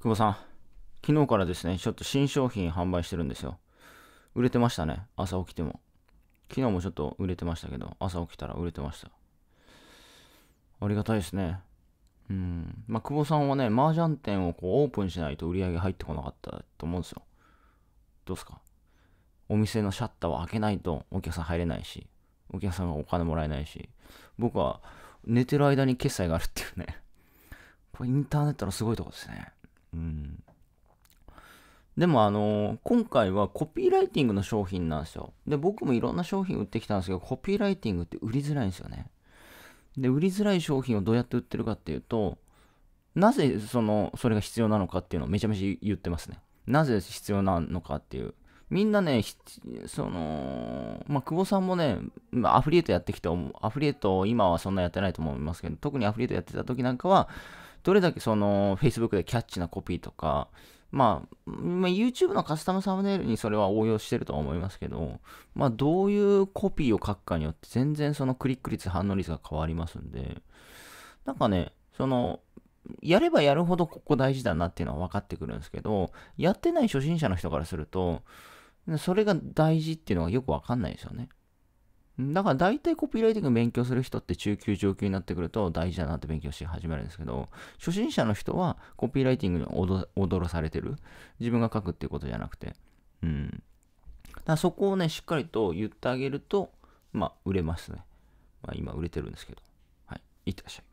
久保さん、昨日からですね、ちょっと新商品販売してるんですよ。売れてましたね、朝起きても。昨日もちょっと売れてましたけど、朝起きたら売れてました。ありがたいですね。うん。まあ、久保さんはね、麻雀店をこうオープンしないと売り上げ入ってこなかったと思うんですよ。どうすかお店のシャッターを開けないとお客さん入れないし、お客さんがお金もらえないし、僕は寝てる間に決済があるっていうね。これインターネットのすごいとこですね。でもあのー、今回はコピーライティングの商品なんですよ。で、僕もいろんな商品売ってきたんですけど、コピーライティングって売りづらいんですよね。で、売りづらい商品をどうやって売ってるかっていうと、なぜその、それが必要なのかっていうのをめちゃめちゃ言ってますね。なぜ必要なのかっていう。みんなね、その、まあ、久保さんもね、アフリエイトやってきて、アフリエイト今はそんなやってないと思いますけど、特にアフリエイトやってた時なんかは、どれだけその Facebook でキャッチなコピーとか、まあ、YouTube のカスタムサムネイルにそれは応用してるとは思いますけど、まあ、どういうコピーを書くかによって全然そのクリック率、反応率が変わりますんで、なんかね、その、やればやるほどここ大事だなっていうのは分かってくるんですけど、やってない初心者の人からすると、それが大事っていうのがよく分かんないですよね。だから大体コピーライティング勉強する人って中級上級になってくると大事だなって勉強し始めるんですけど、初心者の人はコピーライティングに踊らされてる。自分が書くっていうことじゃなくて。うん。だからそこをね、しっかりと言ってあげると、まあ、売れますね。まあ、今売れてるんですけど。はい。いってらっしゃい。